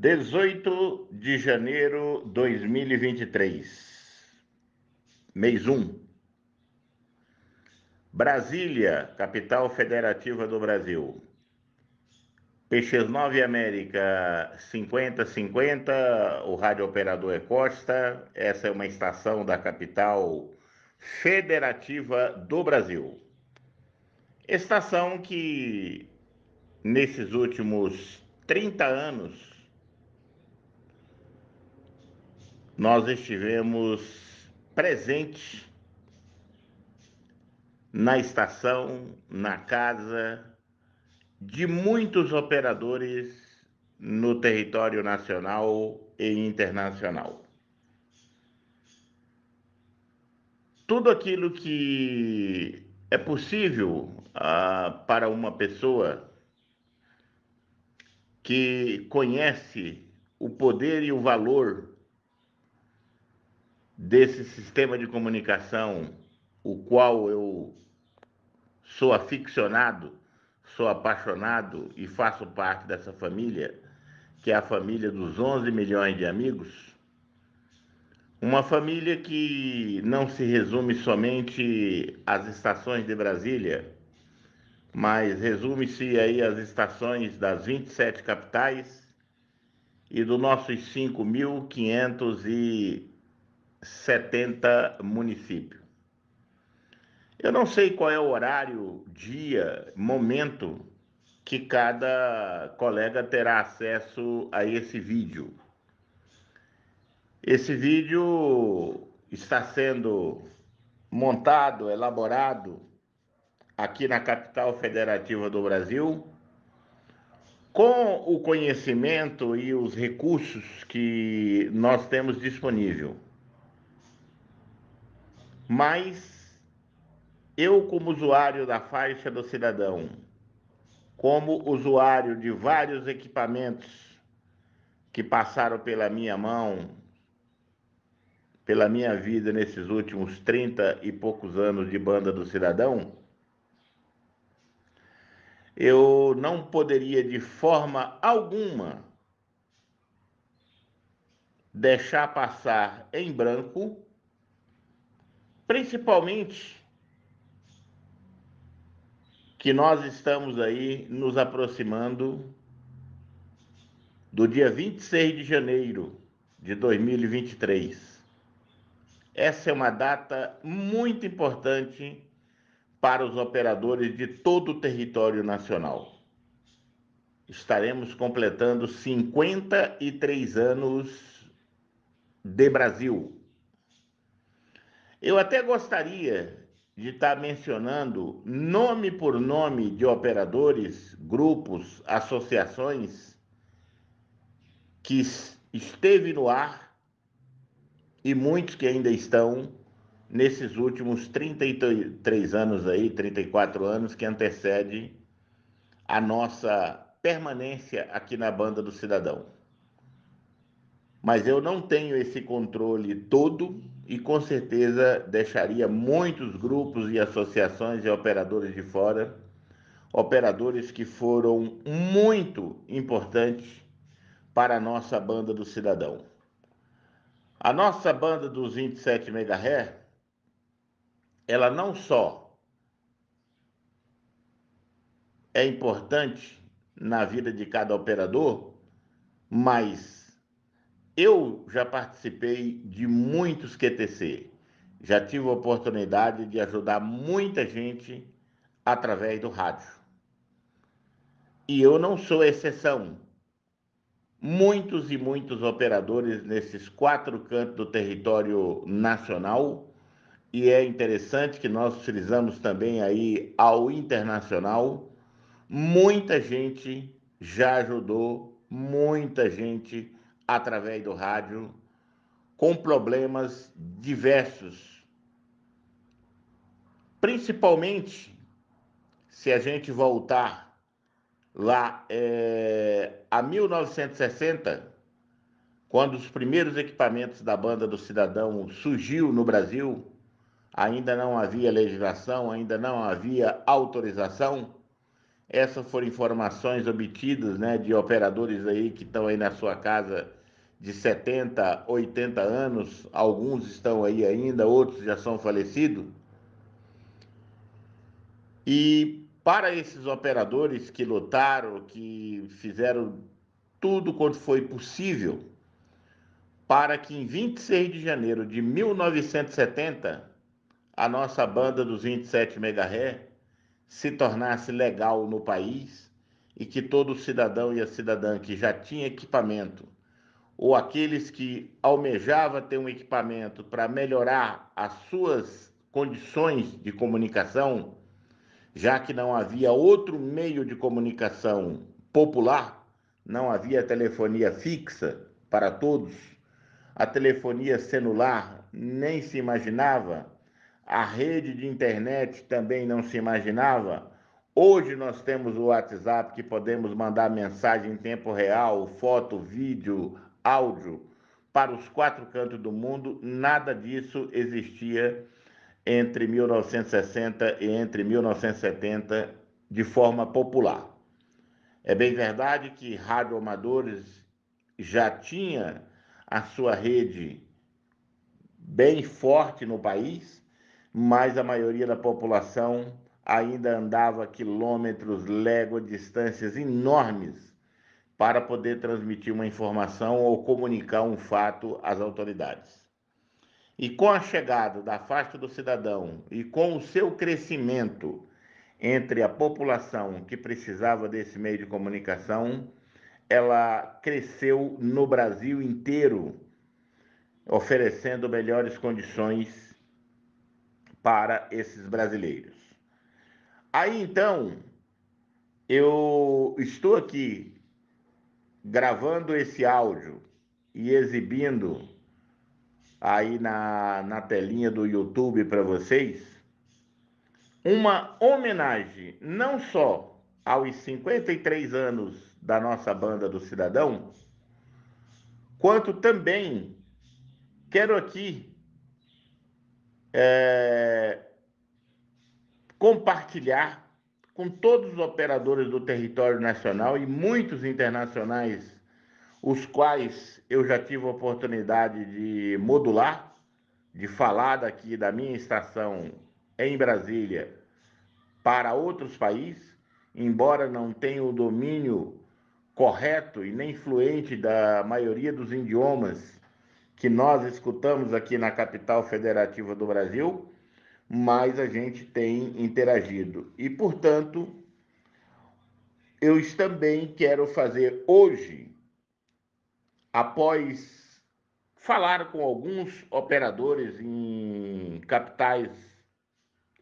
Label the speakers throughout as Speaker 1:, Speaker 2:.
Speaker 1: 18 de janeiro de 2023, mês 1. Brasília, capital federativa do Brasil. Peixes 9 América 5050, o rádio operador é Costa. Essa é uma estação da capital federativa do Brasil. Estação que, nesses últimos 30 anos, nós estivemos presente na estação, na casa de muitos operadores no território nacional e internacional. Tudo aquilo que é possível ah, para uma pessoa que conhece o poder e o valor desse sistema de comunicação, o qual eu sou aficionado, sou apaixonado e faço parte dessa família, que é a família dos 11 milhões de amigos, uma família que não se resume somente às estações de Brasília, mas resume-se aí às estações das 27 capitais e dos nossos 5.500 e 70 municípios. Eu não sei qual é o horário, dia, momento que cada colega terá acesso a esse vídeo. Esse vídeo está sendo montado, elaborado aqui na capital federativa do Brasil, com o conhecimento e os recursos que nós temos disponível. Mas eu, como usuário da faixa do cidadão, como usuário de vários equipamentos que passaram pela minha mão, pela minha vida nesses últimos 30 e poucos anos de banda do cidadão, eu não poderia de forma alguma deixar passar em branco principalmente que nós estamos aí nos aproximando do dia 26 de janeiro de 2023. Essa é uma data muito importante para os operadores de todo o território nacional. Estaremos completando 53 anos de Brasil. Eu até gostaria de estar tá mencionando nome por nome de operadores, grupos, associações que esteve no ar e muitos que ainda estão nesses últimos 33 anos aí, 34 anos que antecede a nossa permanência aqui na banda do cidadão. Mas eu não tenho esse controle todo e com certeza deixaria muitos grupos e associações e operadores de fora, operadores que foram muito importantes para a nossa banda do cidadão. A nossa banda dos 27 MHz, ela não só é importante na vida de cada operador, mas eu já participei de muitos QTC, já tive a oportunidade de ajudar muita gente através do rádio. E eu não sou exceção. Muitos e muitos operadores nesses quatro cantos do território nacional, e é interessante que nós utilizamos também aí ao internacional. Muita gente já ajudou, muita gente através do rádio com problemas diversos. Principalmente se a gente voltar lá é, a 1960, quando os primeiros equipamentos da banda do cidadão surgiu no Brasil, ainda não havia legislação, ainda não havia autorização. Essas foram informações obtidas, né, de operadores aí que estão aí na sua casa de 70, 80 anos, alguns estão aí ainda, outros já são falecidos. E para esses operadores que lutaram, que fizeram tudo quanto foi possível, para que em 26 de janeiro de 1970, a nossa banda dos 27 MHz se tornasse legal no país e que todo cidadão e a cidadã que já tinha equipamento ou aqueles que almejavam ter um equipamento para melhorar as suas condições de comunicação, já que não havia outro meio de comunicação popular, não havia telefonia fixa para todos, a telefonia celular nem se imaginava, a rede de internet também não se imaginava. Hoje nós temos o WhatsApp que podemos mandar mensagem em tempo real, foto, vídeo, áudio para os quatro cantos do mundo, nada disso existia entre 1960 e entre 1970 de forma popular. É bem verdade que rádio amadores já tinha a sua rede bem forte no país, mas a maioria da população ainda andava quilômetros, léguas, distâncias enormes para poder transmitir uma informação ou comunicar um fato às autoridades. E com a chegada da faixa do cidadão e com o seu crescimento entre a população que precisava desse meio de comunicação, ela cresceu no Brasil inteiro, oferecendo melhores condições para esses brasileiros. Aí então, eu estou aqui gravando esse áudio e exibindo aí na, na telinha do YouTube para vocês uma homenagem não só aos 53 anos da nossa banda do Cidadão, quanto também quero aqui é, compartilhar com todos os operadores do território nacional e muitos internacionais, os quais eu já tive a oportunidade de modular, de falar daqui da minha estação em Brasília para outros países, embora não tenha o domínio correto e nem fluente da maioria dos idiomas que nós escutamos aqui na capital federativa do Brasil, mais a gente tem interagido. E, portanto, eu também quero fazer hoje, após falar com alguns operadores em capitais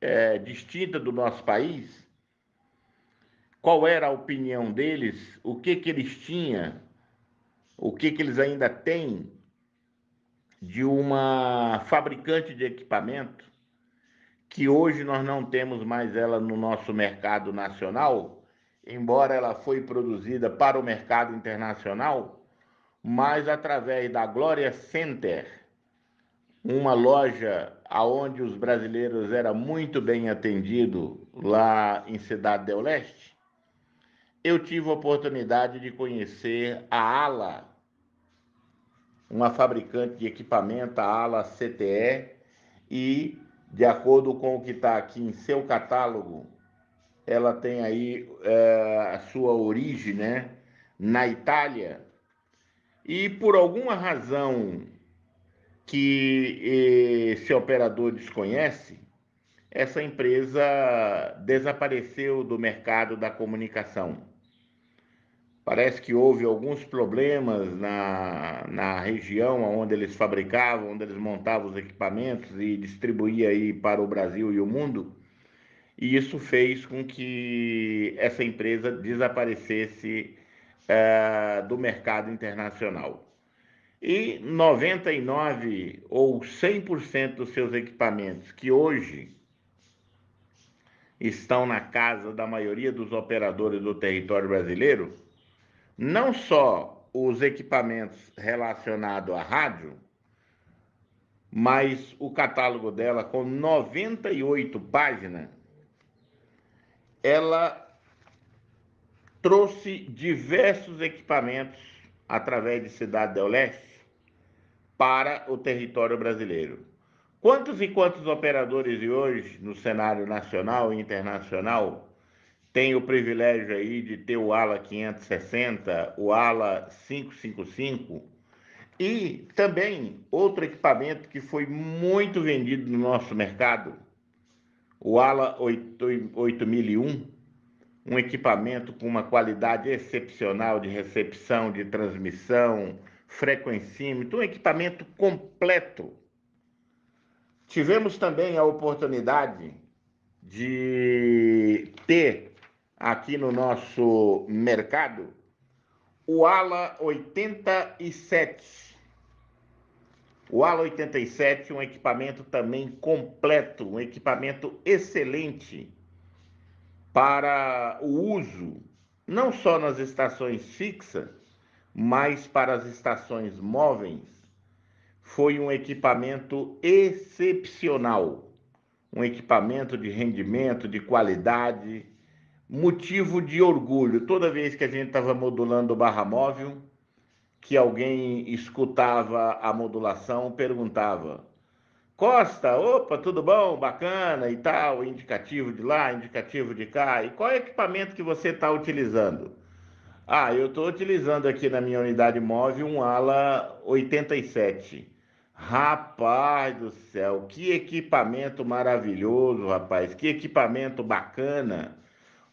Speaker 1: é, distintas do nosso país, qual era a opinião deles, o que, que eles tinham, o que, que eles ainda têm de uma fabricante de equipamento que hoje nós não temos mais ela no nosso mercado nacional, embora ela foi produzida para o mercado internacional, mas através da Glória Center, uma loja aonde os brasileiros eram muito bem atendidos lá em Cidade del Leste, eu tive a oportunidade de conhecer a Ala, uma fabricante de equipamento, a Ala CTE, e de acordo com o que está aqui em seu catálogo, ela tem aí é, a sua origem, né? Na Itália. E por alguma razão que esse operador desconhece, essa empresa desapareceu do mercado da comunicação. Parece que houve alguns problemas na, na região onde eles fabricavam, onde eles montavam os equipamentos e distribuía aí para o Brasil e o mundo. E isso fez com que essa empresa desaparecesse é, do mercado internacional. E 99% ou 100% dos seus equipamentos, que hoje estão na casa da maioria dos operadores do território brasileiro, não só os equipamentos relacionados à rádio, mas o catálogo dela com 98 páginas, ela trouxe diversos equipamentos através de Cidade do Leste para o território brasileiro. Quantos e quantos operadores de hoje no cenário nacional e internacional tem o privilégio aí de ter o ALA 560, o ALA 555 e também outro equipamento que foi muito vendido no nosso mercado, o ALA 8001, um equipamento com uma qualidade excepcional de recepção, de transmissão, frequencímetro, um equipamento completo. Tivemos também a oportunidade de ter aqui no nosso mercado, o Ala 87. O Ala 87 um equipamento também completo, um equipamento excelente para o uso não só nas estações fixas, mas para as estações móveis. Foi um equipamento excepcional, um equipamento de rendimento, de qualidade, motivo de orgulho. Toda vez que a gente estava modulando barra móvel, que alguém escutava a modulação, perguntava: Costa, opa, tudo bom, bacana e tal, indicativo de lá, indicativo de cá, e qual é equipamento que você está utilizando? Ah, eu estou utilizando aqui na minha unidade móvel um ala 87. Rapaz do céu, que equipamento maravilhoso, rapaz, que equipamento bacana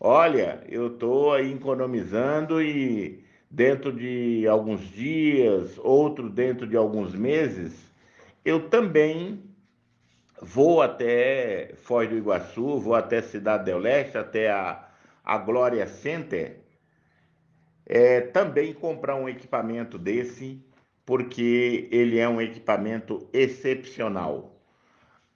Speaker 1: olha, eu estou economizando e dentro de alguns dias, outro dentro de alguns meses, eu também vou até Foz do Iguaçu, vou até Cidade do Leste, até a, a Glória Center, é, também comprar um equipamento desse, porque ele é um equipamento excepcional.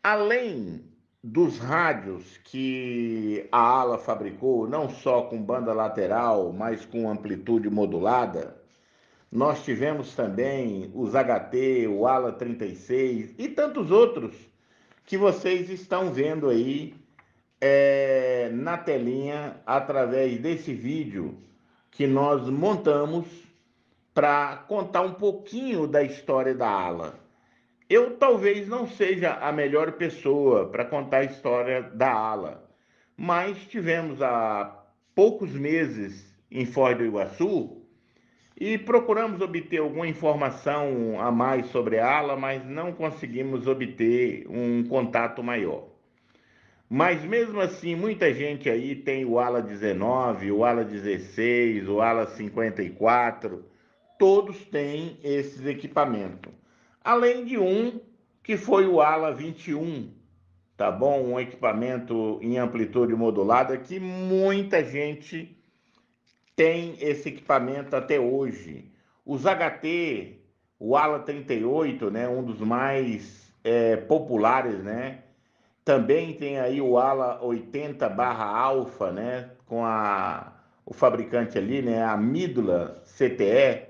Speaker 1: Além dos rádios que a ala fabricou, não só com banda lateral, mas com amplitude modulada, nós tivemos também os HT, o Ala 36 e tantos outros que vocês estão vendo aí é, na telinha através desse vídeo que nós montamos para contar um pouquinho da história da ala eu talvez não seja a melhor pessoa para contar a história da ala, mas tivemos há poucos meses em Foz do Iguaçu e procuramos obter alguma informação a mais sobre a ala, mas não conseguimos obter um contato maior. Mas mesmo assim, muita gente aí tem o ala 19, o ala 16, o ala 54, todos têm esses equipamentos além de um que foi o Ala 21, tá bom? Um equipamento em amplitude modulada que muita gente tem esse equipamento até hoje. Os HT, o Ala 38, né, um dos mais é, populares, né? Também tem aí o Ala 80 barra alfa, né, com a, o fabricante ali, né, a Midula CTE,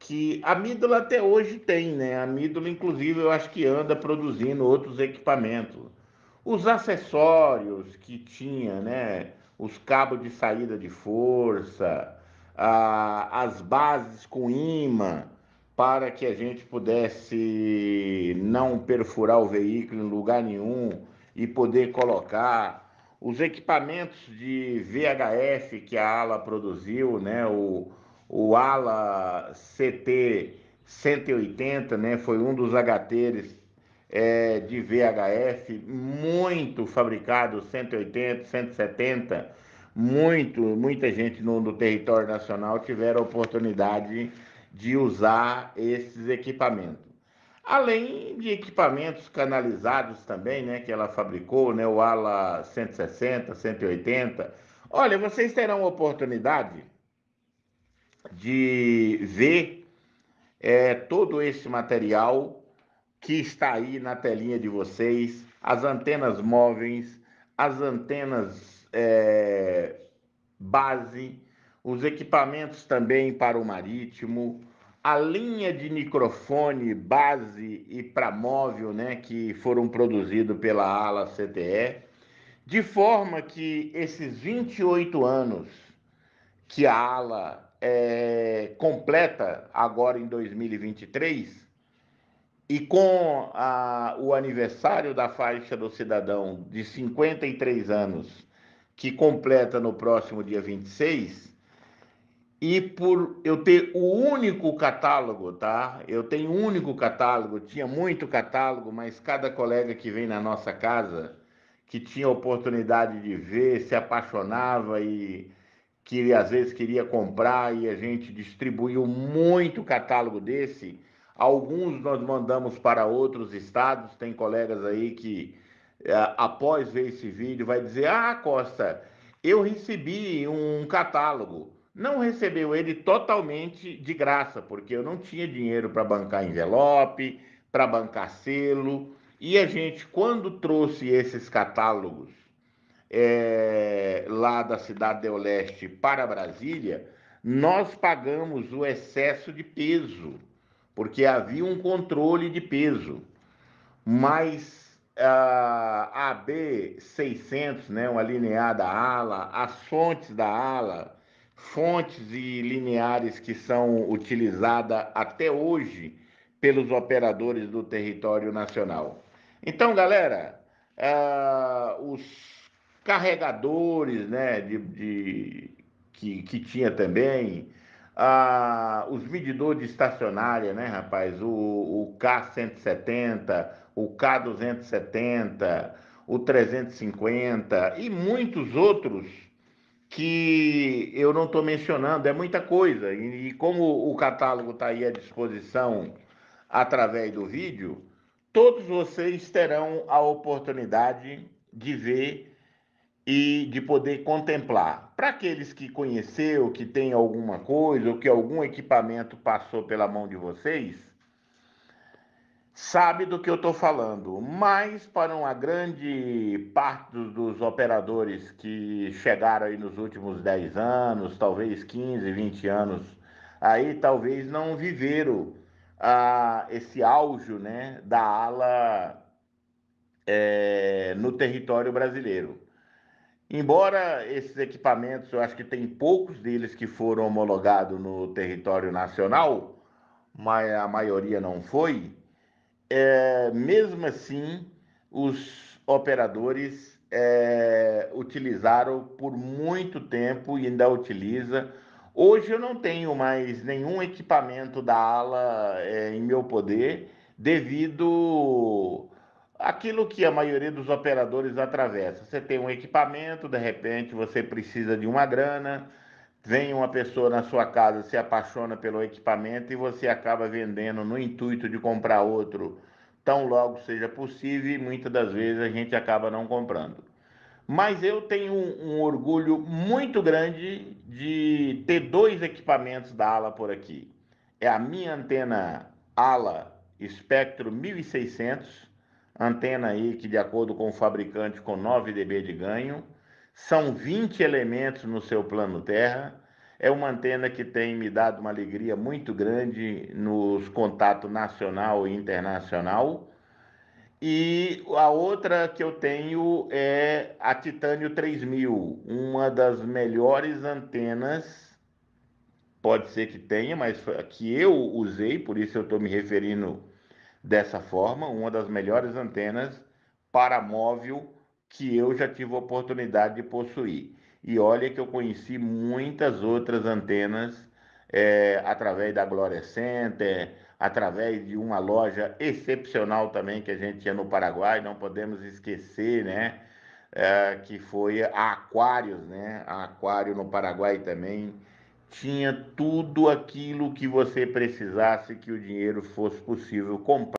Speaker 1: que a Middle até hoje tem, né? A Middle, inclusive, eu acho que anda produzindo outros equipamentos. Os acessórios que tinha, né? Os cabos de saída de força, a, as bases com imã, para que a gente pudesse não perfurar o veículo em lugar nenhum e poder colocar os equipamentos de VHF que a ala produziu, né? O, o ala CT 180, né? Foi um dos HTs é, de VHF, muito fabricado, 180, 170, muito, muita gente no, no território nacional tiveram a oportunidade de usar esses equipamentos. Além de equipamentos canalizados também, né, que ela fabricou, né, o ala 160, 180. Olha, vocês terão oportunidade de ver é, todo esse material que está aí na telinha de vocês, as antenas móveis, as antenas é, base, os equipamentos também para o marítimo, a linha de microfone base e para móvel, né, que foram produzidos pela ala CTE, de forma que esses 28 anos que a ala é, completa agora em 2023 e com a, o aniversário da faixa do cidadão de 53 anos, que completa no próximo dia 26, e por eu ter o único catálogo, tá? Eu tenho um único catálogo, tinha muito catálogo, mas cada colega que vem na nossa casa, que tinha oportunidade de ver, se apaixonava e que às vezes queria comprar e a gente distribuiu muito catálogo desse. Alguns nós mandamos para outros estados. Tem colegas aí que, é, após ver esse vídeo, vai dizer: Ah, Costa, eu recebi um catálogo. Não recebeu ele totalmente de graça, porque eu não tinha dinheiro para bancar envelope, para bancar selo. E a gente, quando trouxe esses catálogos é, lá da cidade do Oeste para Brasília, nós pagamos o excesso de peso, porque havia um controle de peso. Mas a AB600, né, uma linear da ala, as fontes da ala, fontes e lineares que são utilizadas até hoje pelos operadores do território nacional. Então, galera, uh, os carregadores né, de, de que, que, tinha também, ah, os medidores de estacionária, né, rapaz? O, o K170, o K270, o 350 e muitos outros que eu não estou mencionando, é muita coisa. E, e como o catálogo está aí à disposição através do vídeo, todos vocês terão a oportunidade de ver e de poder contemplar. Para aqueles que conheceu, que tem alguma coisa ou que algum equipamento passou pela mão de vocês, sabe do que eu estou falando. Mas para uma grande parte dos operadores que chegaram aí nos últimos 10 anos, talvez 15, 20 anos, aí talvez não viveram ah, esse auge né, da ala é, no território brasileiro. Embora esses equipamentos, eu acho que tem poucos deles que foram homologados no território nacional, mas a maioria não foi, é, mesmo assim, os operadores é, utilizaram por muito tempo e ainda utiliza. Hoje eu não tenho mais nenhum equipamento da ala é, em meu poder devido aquilo que a maioria dos operadores atravessa. Você tem um equipamento, de repente você precisa de uma grana, vem uma pessoa na sua casa, se apaixona pelo equipamento e você acaba vendendo no intuito de comprar outro tão logo seja possível e muitas das vezes a gente acaba não comprando. Mas eu tenho um, um orgulho muito grande de ter dois equipamentos da ALA por aqui. É a minha antena ALA Espectro 1600 Antena aí que, de acordo com o fabricante, com 9 dB de ganho. São 20 elementos no seu plano terra. É uma antena que tem me dado uma alegria muito grande nos contatos nacional e internacional. E a outra que eu tenho é a Titânio 3000, uma das melhores antenas, pode ser que tenha, mas que eu usei, por isso eu estou me referindo Dessa forma, uma das melhores antenas para móvel que eu já tive a oportunidade de possuir. E olha que eu conheci muitas outras antenas é, através da Glória Center, através de uma loja excepcional também que a gente tinha no Paraguai, não podemos esquecer, né? É, que foi a Aquários, né? A Aquário no Paraguai também tinha tudo aquilo que você precisasse que o dinheiro fosse possível comprar.